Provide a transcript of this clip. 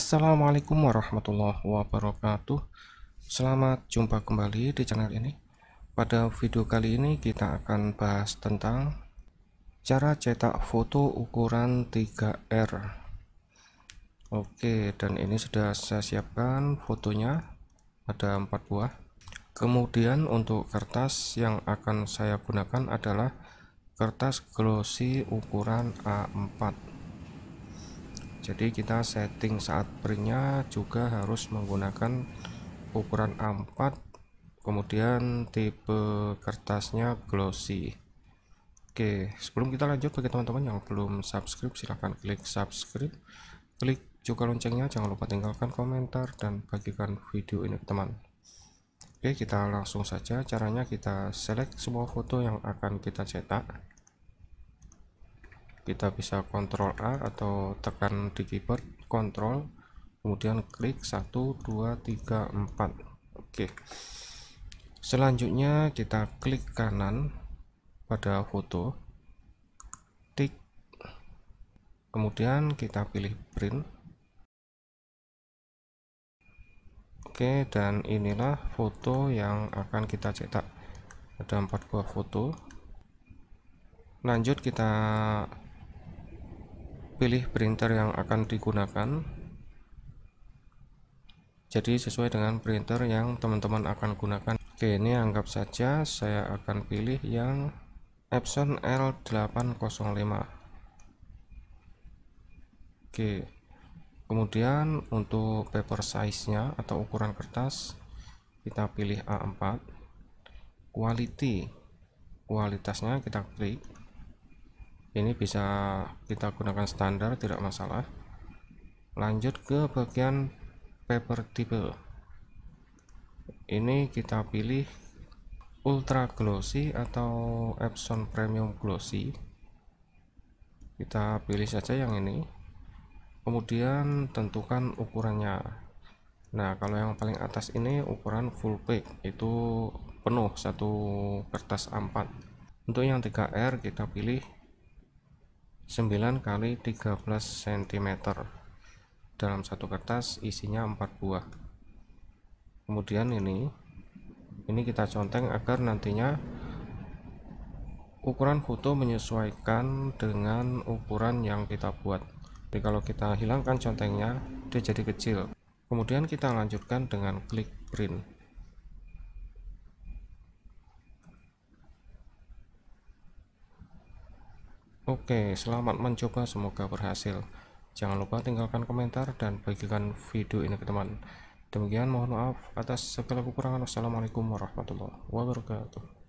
Assalamualaikum warahmatullahi wabarakatuh Selamat jumpa kembali di channel ini Pada video kali ini kita akan bahas tentang Cara cetak foto ukuran 3R Oke dan ini sudah saya siapkan fotonya Ada 4 buah Kemudian untuk kertas yang akan saya gunakan adalah Kertas glossy ukuran A4 jadi kita setting saat printnya juga harus menggunakan ukuran A4 kemudian tipe kertasnya glossy Oke sebelum kita lanjut bagi teman-teman yang belum subscribe silahkan klik subscribe klik juga loncengnya jangan lupa tinggalkan komentar dan bagikan video ini ke teman Oke kita langsung saja caranya kita select semua foto yang akan kita cetak kita bisa kontrol A atau tekan di keyboard kontrol kemudian klik 1 2 3 4 oke selanjutnya kita klik kanan pada foto tik kemudian kita pilih print oke dan inilah foto yang akan kita cetak ada empat buah foto lanjut kita pilih printer yang akan digunakan jadi sesuai dengan printer yang teman-teman akan gunakan oke ini anggap saja saya akan pilih yang Epson L805 oke kemudian untuk paper size nya atau ukuran kertas kita pilih A4 quality kualitasnya kita klik ini bisa kita gunakan standar tidak masalah lanjut ke bagian paper tipe ini kita pilih ultra glossy atau Epson premium glossy kita pilih saja yang ini kemudian tentukan ukurannya nah kalau yang paling atas ini ukuran full page itu penuh satu kertas A4 untuk yang 3R kita pilih 9 kali 13 cm dalam satu kertas isinya 4 buah kemudian ini ini kita conteng agar nantinya ukuran foto menyesuaikan dengan ukuran yang kita buat jadi kalau kita hilangkan contengnya dia jadi kecil kemudian kita lanjutkan dengan klik print Oke, selamat mencoba, semoga berhasil. Jangan lupa tinggalkan komentar dan bagikan video ini ke teman. Demikian mohon maaf atas segala kekurangan. Wassalamualaikum warahmatullahi wabarakatuh.